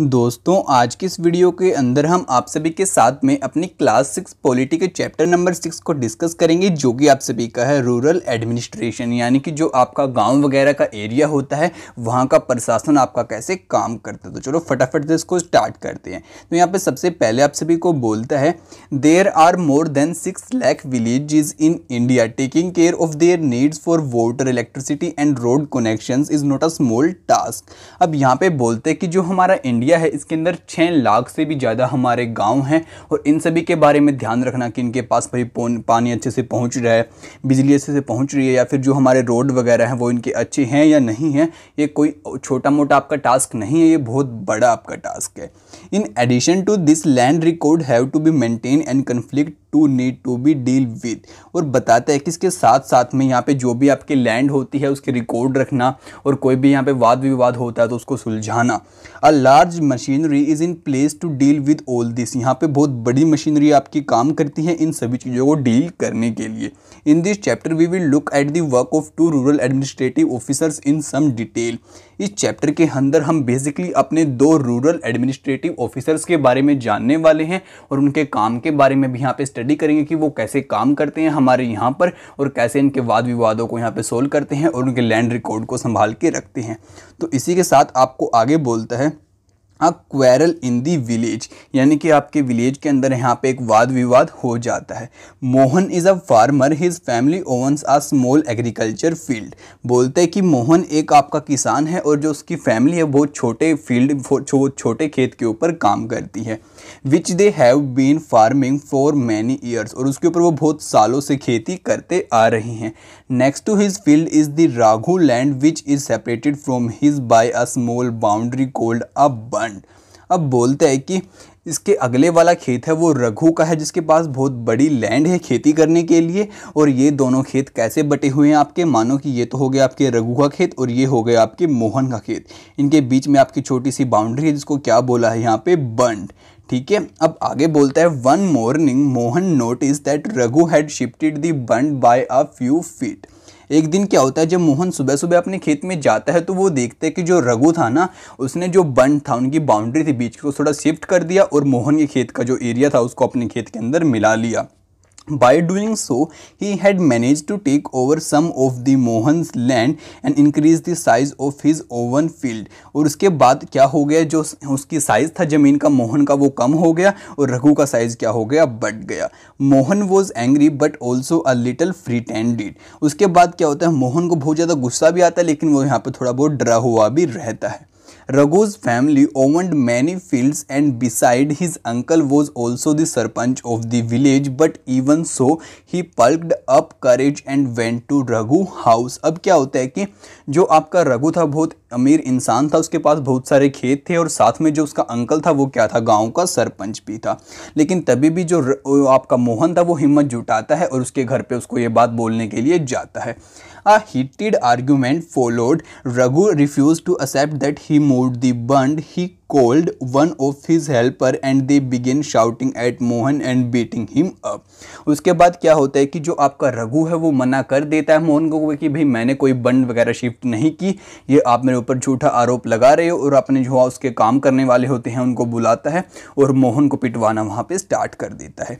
दोस्तों आज की इस वीडियो के अंदर हम आप सभी के साथ में अपनी क्लास सिक्स पॉलिटी के चैप्टर नंबर सिक्स को डिस्कस करेंगे जो कि आप सभी का है रूरल एडमिनिस्ट्रेशन यानी कि जो आपका गांव वगैरह का एरिया होता है वहां का प्रशासन आपका कैसे काम करता है तो चलो फटाफट से इसको स्टार्ट करते हैं तो यहाँ पर सबसे पहले आप सभी को बोलता है there are more than six lakh village in India taking care of their needs for water electricity and road connection is not a small task अब यहाँ पर बोलते हैं कि जो हमारा इंडिया इंडिया है इसके अंदर छः लाख से भी ज़्यादा हमारे गांव हैं और इन सभी के बारे में ध्यान रखना कि इनके पास भाई पानी अच्छे से पहुंच रहा है बिजली अच्छे से पहुंच रही है या फिर जो हमारे रोड वगैरह हैं वो इनके अच्छे हैं या नहीं हैं ये कोई छोटा मोटा आपका टास्क नहीं है ये बहुत बड़ा आपका टास्क है in addition to this land record have to be maintain and conflict too need to be deal with और बताता है कि इसके साथ साथ में यहाँ पे जो भी आपके लैंड होती है उसके रिकॉर्ड रखना और कोई भी यहाँ पे वाद विवाद होता है तो उसको सुलझाना a large large machinery is in place to deal with all this यहाँ पे बहुत बड़ी मशीनरी आपकी काम करती है इन सभी चीज़ों को डील करने के लिए in this chapter we will look at the work of two rural administrative officers in some detail इस चैप्टर के अंदर हम बेसिकली अपने दो रूरल एडमिनिस्ट्रेटिव ऑफिसर्स के बारे में जानने वाले हैं और उनके काम के बारे में भी यहाँ पे स्टडी करेंगे कि वो कैसे काम करते हैं हमारे यहाँ पर और कैसे इनके वाद विवादों को यहाँ पे सोल्व करते हैं और उनके लैंड रिकॉर्ड को संभाल के रखते हैं तो इसी के साथ आपको आगे बोलता है क्वेरल इन दी विलेज यानी कि आपके विलेज के अंदर यहाँ पे एक वाद विवाद हो जाता है Mohan is a farmer his family owns a small agriculture field बोलते हैं कि मोहन एक आपका किसान है और जो उसकी फैमिली है वो छोटे फील्ड वो छोटे खेत के ऊपर काम करती है which they have been farming for many years और उसके ऊपर वो बहुत सालों से खेती करते आ रहे हैं next to his field is the Raghu land which is separated from his by a small boundary called a bund land अब बोलते हैं कि इसके अगले वाला खेत है वो रघु का है जिसके पास बहुत बड़ी लैंड है खेती करने के लिए और ये दोनों खेत कैसे बटे हुए हैं आपके मानो कि ये तो हो गया आपके रघु का खेत और ये हो गया आपके मोहन का खेत इनके बीच में आपकी छोटी सी बाउंड्री है जिसको क्या बोला है यहाँ पे बंड ठीक है अब आगे बोलता है one morning Mohan notice that Raghu had shifted the bund by a few feet एक दिन क्या होता है जब मोहन सुबह सुबह अपने खेत में जाता है तो वो देखते हैं कि जो रघु था ना उसने जो बंड था उनकी बाउंड्री थी बीच को थोड़ा शिफ्ट कर दिया और मोहन के खेत का जो एरिया था उसको अपने खेत के अंदर मिला लिया By doing so, he had managed to take over some of the Mohan's land and increase the size of his own field. और उसके बाद क्या हो गया जो उसकी साइज था जमीन का मोहन का वो कम हो गया और रघु का साइज क्या हो गया बढ़ गया Mohan was angry but also a little frightened उसके बाद क्या होता है मोहन को बहुत ज़्यादा गुस्सा भी आता है लेकिन वो यहाँ पर थोड़ा बहुत डरा हुआ भी रहता है Raghu's family owned many fields and beside his uncle was also the sarpanch of the village but even so he plucked up courage and went to Raghu house अब क्या होता है कि जो आपका रघु था बहुत अमीर इंसान था उसके पास बहुत सारे खेत थे और साथ में जो उसका अंकल था वो क्या था गांव का सरपंच भी था लेकिन तभी भी जो आपका मोहन था वो हिम्मत जुटाता है और उसके घर पे उसको ये बात बोलने के लिए जाता है A heated argument followed. Raghu refused to accept that he moved the bund. He called one of his helper and they begin shouting at Mohan and beating him up उसके बाद क्या होता है कि जो आपका रघु है वो मना कर देता है मोहन को कि भाई मैंने कोई बंड वगैरह शिफ्ट नहीं की ये आप मेरे ऊपर झूठा आरोप लगा रहे हो और अपने जो उसके काम करने वाले होते हैं उनको बुलाता है और मोहन को पिटवाना वहाँ पे स्टार्ट कर देता है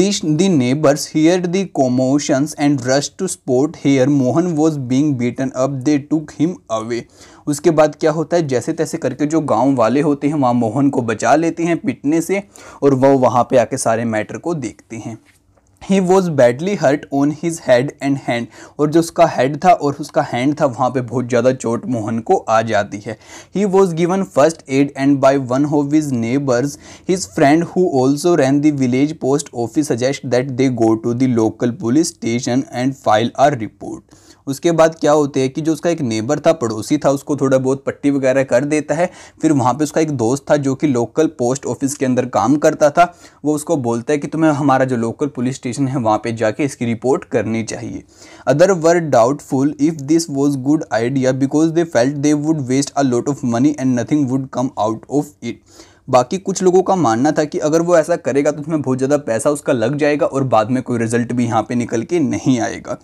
this the neighbours hear the commotions and rush to spot where Mohan was being beaten up they took him away उसके बाद क्या होता है जैसे तैसे करके जो गांव वाले होते हैं वहाँ मोहन को बचा लेते हैं पिटने से और वह वहाँ पे आके सारे मैटर को देखते हैं he was badly hurt on his head and hand और जो उसका हेड था और उसका हैंड था वहाँ पे बहुत ज़्यादा चोट मोहन को आ जाती है he was given first aid and by one of his neighbours his friend who also ran the village post office suggest that they go to the local police station and file a report उसके बाद क्या होते हैं कि जो उसका एक neighbour था पड़ोसी था उसको थोड़ा बहुत पट्टी वगैरह कर देता है फिर वहाँ पर उसका एक दोस्त था जो कि लोकल पोस्ट ऑफिस के अंदर काम करता था वो उसको बोलता है कि तुम्हें हमारा जो लोकल पुलिस स्टेशन है वहाँ पर जाके इसकी रिपोर्ट करनी चाहिए other were doubtful if this was good idea because they felt they would waste a lot of money and nothing would come out of it बाकी कुछ लोगों का मानना था कि अगर वो ऐसा करेगा तो उसमें बहुत ज़्यादा पैसा उसका लग जाएगा और बाद में कोई रिजल्ट भी यहाँ पे निकल के नहीं आएगा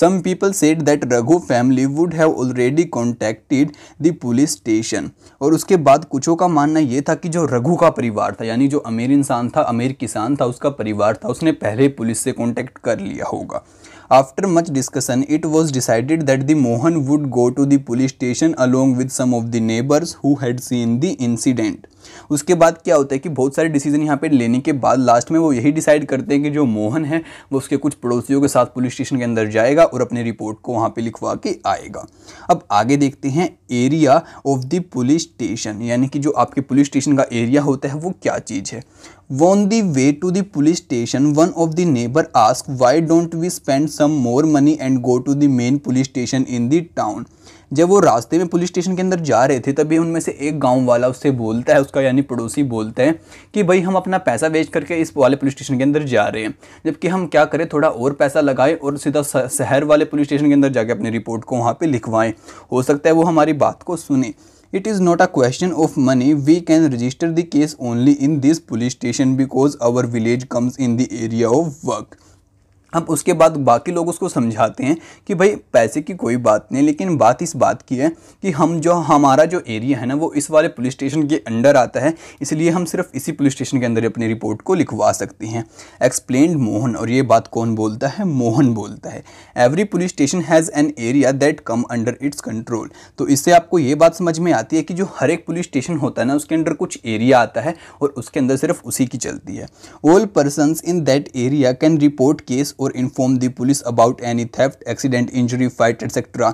some people said that Raghu family would have already contacted the police station और उसके बाद कुछों का मानना ये था कि जो रघु का परिवार था यानी जो अमीर इंसान था अमीर किसान था उसका परिवार था उसने पहले पुलिस से कॉन्टैक्ट कर लिया होगा After much discussion, it was decided that the Mohan would go to the police station along with some of the neighbors who had seen the incident. उसके बाद क्या होता है कि बहुत सारे डिसीजन यहाँ पे लेने के बाद लास्ट में वो यही डिसाइड करते हैं कि जो मोहन है वो उसके कुछ पड़ोसियों के साथ पुलिस स्टेशन के अंदर जाएगा और अपनी रिपोर्ट को वहाँ पे लिखवा के आएगा अब आगे देखते हैं area of the police station यानी कि जो आपके पुलिस स्टेशन का एरिया होता है वो क्या चीज़ है on the way to the police station one of the neighbour ask why don't we spend some more money and go to the main police station in the town जब वो रास्ते में पुलिस स्टेशन के अंदर जा रहे थे तभी उनमें से एक गांव वाला उससे बोलता है उसका यानी पड़ोसी बोलता है कि भाई हम अपना पैसा बेच करके इस वाले पुलिस स्टेशन के अंदर जा रहे हैं जबकि हम क्या करें थोड़ा और पैसा लगाएं और सीधा शहर वाले पुलिस स्टेशन के अंदर जाके अपनी रिपोर्ट को वहाँ पर लिखवाएं हो सकता है वो हमारी बात को सुने It is not a question of money, we can register the case only in this police station because our village comes in the area of work. अब उसके बाद बाकी लोग उसको समझाते हैं कि भाई पैसे की कोई बात नहीं लेकिन बात इस बात की है कि हम जो हमारा जो एरिया है ना वो इस वाले पुलिस स्टेशन के अंडर आता है इसलिए हम सिर्फ इसी पुलिस स्टेशन के अंदर अपनी रिपोर्ट को लिखवा सकते हैं एक्सप्लेन मोहन और ये बात कौन बोलता है मोहन बोलता है every police station has an area that come under its control तो इससे आपको ये बात समझ में आती है कि जो हर एक पुलिस स्टेशन होता है ना उसके अंडर कुछ एरिया आता है और उसके अंदर सिर्फ उसी की चलती है all persons in that area can report case और inform the police about any theft accident injury fight etcetera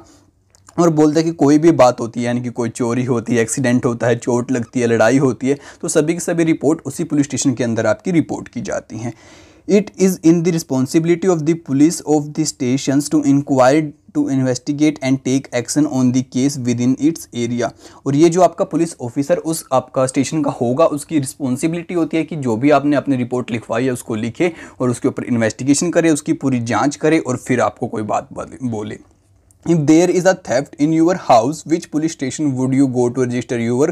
और बोलते हैं कि कोई भी बात होती है यानी कि कोई चोरी होती है एक्सीडेंट होता है चोट लगती है लड़ाई होती है तो सभी की सभी रिपोर्ट उसी पुलिस स्टेशन के अंदर आपकी रिपोर्ट की जाती हैं it is in the responsibility of the police of the station to inquire to investigate and take action on the case within its area और ये जो आपका पुलिस ऑफिसर उस आपका स्टेशन का होगा उसकी रिस्पॉन्सिबिलिटी होती है कि जो भी आपने अपनी रिपोर्ट लिखवाई है उसको लिखे और उसके ऊपर इन्वेस्टिगेशन करे उसकी पूरी जाँच करे और फिर आपको कोई बात बोले if there is a theft in your house which police station would you go to register your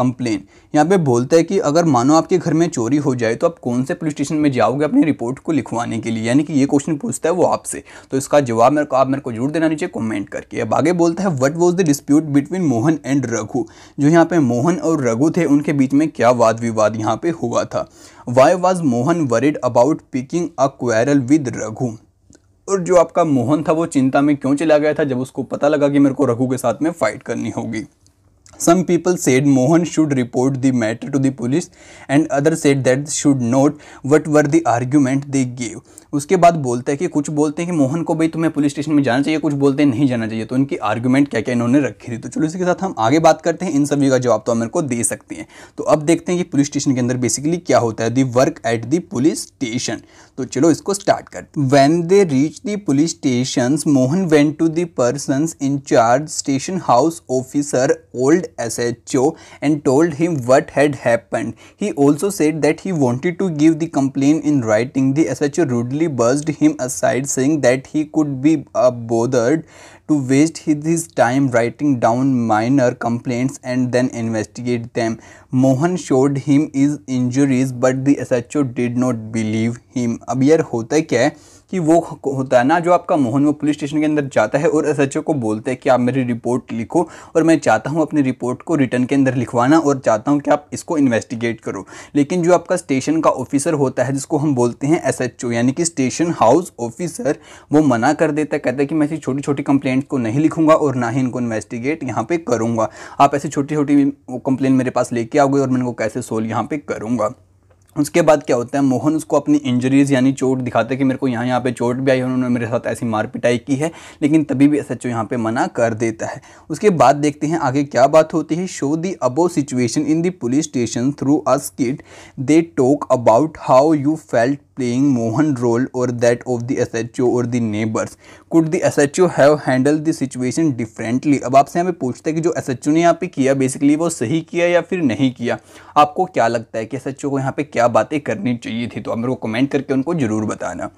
complaint यहाँ पे बोलते हैं कि अगर मानो आपके घर में चोरी हो जाए तो आप कौन से पुलिस स्टेशन में जाओगे अपनी रिपोर्ट को लिखवाने के लिए यानी कि ये क्वेश्चन पूछता है वो आपसे तो इसका जवाब मेरे को आप मेरे को जरूर देना नीचे कमेंट करके अब आगे बोलता है what was the dispute between Mohan and Raghu जो यहाँ पे मोहन और रघु थे उनके बीच में क्या वाद विवाद यहाँ पे हुआ था why was Mohan worried about picking a quarrel with Raghu और जो आपका मोहन था वो चिंता में क्यों चला गया था जब उसको पता लगा कि मेरे को रघु के साथ में फाइट करनी होगी some people said Mohan should report the matter to the police and other said that should not what were the argument they gave उसके बाद बोलते हैं कि कुछ बोलते हैं कि मोहन को भाई तुम्हें पुलिस स्टेशन में जाना चाहिए कुछ बोलते हैं नहीं जाना चाहिए तो इनकी आर्ग्यूमेंट क्या क्या इन्होंने रखी थी तो चलो इसी के साथ हम आगे बात करते हैं इन सभी का जवाब तो हम मेरे को दे सकते हैं तो अब देखते हैं कि पुलिस स्टेशन के अंदर बेसिकली क्या होता है the work at the police station तो चलो इसको स्टार्ट करते when they reach the police station Mohan went to the person in charge station house officer old S H O and told him what had happened he also said that he wanted to give the complain in writing the S H O rudely suddenly burst him aside, saying that he could be uh, bothered to waste his, his time writing down minor complaints and then investigate them. Mohan showed him his injuries, but the SHO did not believe him. अब यार होता क्या है कि वो होता है ना जो आपका मोहन वो पुलिस स्टेशन के अंदर जाता है और एस को बोलता है कि आप मेरी रिपोर्ट लिखो और मैं चाहता हूँ अपनी रिपोर्ट को रिटर्न के अंदर लिखवाना और चाहता हूँ कि आप इसको इन्वेस्टिगेट करो लेकिन जो आपका स्टेशन का ऑफिसर होता है जिसको हम बोलते हैं एस यानी कि स्टेशन हाउस ऑफिसर वो मना कर देता है कहता है कि मैं ऐसी छोटी छोटी कंप्लेंट को नहीं लिखूंगा और ना ही इनको इन्वेस्टिगेट यहाँ पर करूँगा आप ऐसी छोटी छोटी कंप्लेंट मेरे पास लेके आओगे और मैं इनको कैसे सोल्व यहाँ पर करूँगा उसके बाद क्या होता है मोहन उसको अपनी इंजरीज़ यानी चोट दिखाते कि मेरे को यहाँ यहाँ पे चोट भी आई उन्होंने मेरे साथ ऐसी मार पिटाई की है लेकिन तभी भी एस एच यहाँ पर मना कर देता है उसके बाद देखते हैं आगे क्या बात होती है show the above situation in the police station through a skit they talk about how you felt playing Mohan role or that of the SHO or the neighbors? Could the SHO have handled the situation differently? अब आपसे हमें पूछता है कि जो SHO ने यहाँ पे किया बेसिकली वो सही किया या फिर नहीं किया आपको क्या लगता है कि SHO को यहाँ पे क्या बातें करनी चाहिए थी तो आप मेरे को कमेंट करके उनको ज़रूर बताना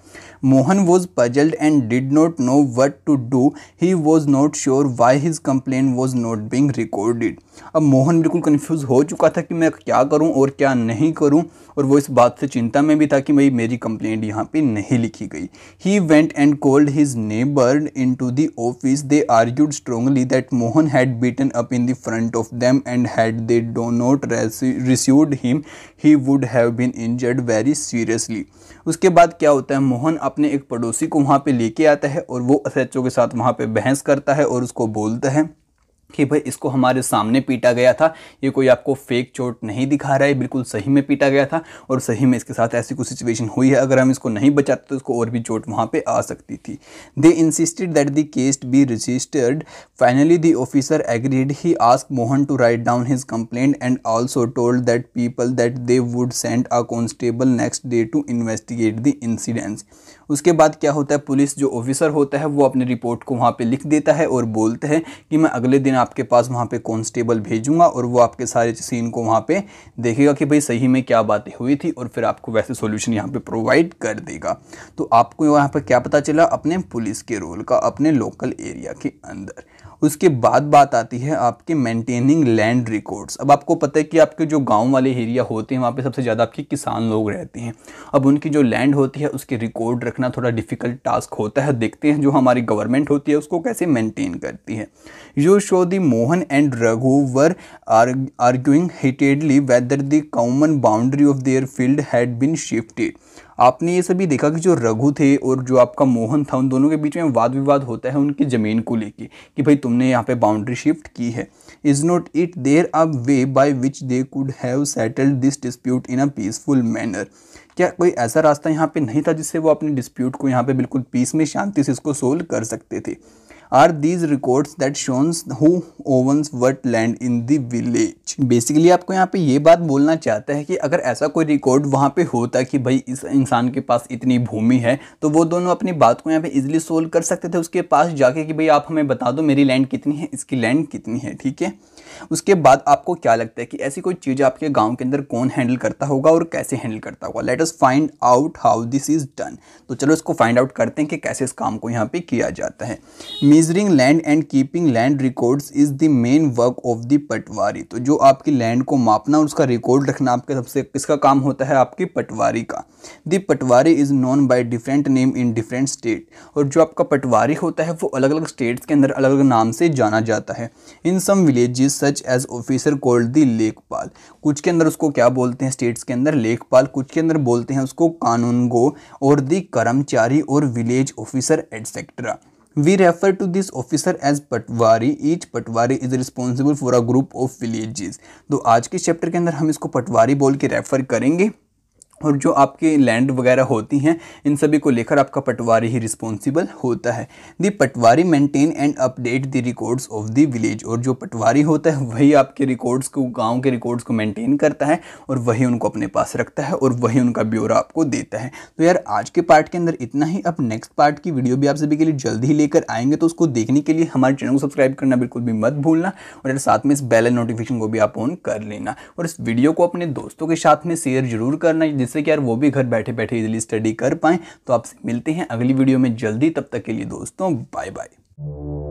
Mohan was puzzled and did not know what to do he was not sure why his complain was not being recorded अब मोहन बिल्कुल कन्फ्यूज़ हो चुका था कि मैं क्या करूं और क्या नहीं करूं और वो इस बात से चिंता में भी था कि भाई मेरी कंप्लेंट यहाँ पे नहीं लिखी गई he went and called his neighbour into the office they argued strongly that Mohan had beaten up in the front of them and had they do not rescued him he would have been injured very seriously उसके बाद क्या होता है मोहन अपने एक पड़ोसी को वहाँ पे लेके आता है और वो एस के साथ वहाँ पे बहस करता है और उसको बोलता है कि भाई इसको हमारे सामने पीटा गया था ये कोई आपको फेक चोट नहीं दिखा रहा है बिल्कुल सही में पीटा गया था और सही में इसके साथ ऐसी कोई सिचुएशन हुई है अगर हम इसको नहीं बचाते तो इसको और भी चोट वहाँ पे आ सकती थी they insisted that the case be registered finally the officer agreed he ask Mohan to write down his complaint and also told that people that they would send a constable next day to investigate the incidents उसके बाद क्या होता है police जो officer होता है वो अपने रिपोर्ट को वहाँ पर लिख देता है और बोलते हैं कि मैं अगले दिन आपके पास वहाँ पर कॉन्स्टेबल भेजूँगा और वो आपके सारे सीन को वहाँ पर देखेगा कि भाई सही में क्या बातें हुई थी और फिर आपको वैसे सोल्यूशन यहाँ पर प्रोवाइड कर देगा तो आपको यहाँ पर क्या पता चला अपने पुलिस के रोल का अपने लोकल एरिया के अंदर उसके बाद बात आती है आपके मेंटेनिंग लैंड रिकॉर्ड्स अब आपको पता है कि आपके जो गांव वाले एरिया होते हैं वहाँ पे सबसे ज़्यादा आपके किसान लोग रहते हैं अब उनकी जो लैंड होती है उसके रिकॉर्ड रखना थोड़ा डिफ़िकल्ट टास्क होता है देखते हैं जो हमारी गवर्नमेंट होती है उसको कैसे मेनटेन करती है you show the Mohan and Raghu were arguing heatedly whether the common boundary of their field had been shifted आपने ये सभी देखा कि जो रघु थे और जो आपका मोहन था उन दोनों के बीच में वाद विवाद होता है उनकी ज़मीन को लेके कि भाई तुमने यहाँ पे बाउंड्री शिफ्ट की है is not it there a way by which they could have settled this dispute in a peaceful manner क्या कोई ऐसा रास्ता यहाँ पे नहीं था जिससे वो अपने डिस्प्यूट को यहाँ पे बिल्कुल पीस में शांति से इसको सोल्व कर सकते थे आर दीज रिकॉर्ड्स दैट शोन्स who owns what land in the village basically आपको यहाँ पे ये बात बोलना चाहता है कि अगर ऐसा कोई रिकॉर्ड वहाँ पे होता कि भाई इस इंसान के पास इतनी भूमि है तो वो दोनों अपनी बात को यहाँ पे इजिली सोल्व कर सकते थे उसके पास जाके कि भाई आप हमें बता दो मेरी लैंड कितनी है इसकी लैंड कितनी है ठीक है उसके बाद आपको क्या लगता है कि ऐसी कोई चीज़ आपके गांव के अंदर कौन हैंडल करता होगा और कैसे हैंडल करता होगा let us find out how this is done तो चलो इसको फाइंड आउट करते हैं कि कैसे इस काम को यहाँ पे किया जाता है measuring land and keeping land records is the main work of the patwari तो जो आपकी लैंड को मापना उसका रिकॉर्ड रखना आपके सबसे किसका काम होता है आपकी पटवारी का the patwari is known by different name in different state और जो आपका पटवारी होता है वो अलग अलग स्टेट्स के अंदर अलग अलग नाम से जाना जाता है in some village such as officer called the lekhpal कुछ के अंदर उसको क्या बोलते हैं स्टेट्स के अंदर लेखपाल कुछ के अंदर बोलते हैं उसको कानूनगो और द कर्मचारी और village officer etcetera we refer to this officer as patwari each patwari is responsible for a group of villages तो आज के चैप्टर के अंदर हम इसको पटवारी बोल के रेफर करेंगे और जो आपके लैंड वगैरह होती हैं इन सभी को लेकर आपका पटवारी ही रिस्पॉन्सिबल होता है the patwari maintain and update the records of the village और जो पटवारी होता है वही आपके रिकॉर्ड्स को गांव के रिकॉर्ड्स को मेंटेन करता है और वही उनको अपने पास रखता है और वही उनका ब्यौरा आपको देता है तो यार आज के पार्ट के अंदर इतना ही अब नेक्स्ट पार्ट की वीडियो भी आप सभी के लिए जल्द ही लेकर आएंगे तो उसको देखने के लिए हमारे चैनल को सब्सक्राइब करना बिल्कुल भी मत भूलना और यार साथ में इस बेल नोटिफिकेशन को भी आप ऑन कर लेना और इस वीडियो को अपने दोस्तों के साथ में शेयर जरूर करना जिससे कि यार वो भी घर बैठे बैठे इजिली स्टडी कर पाएँ तो आपसे मिलते हैं अगली वीडियो में जल्दी तब तक के लिए दोस्तों बाय बाय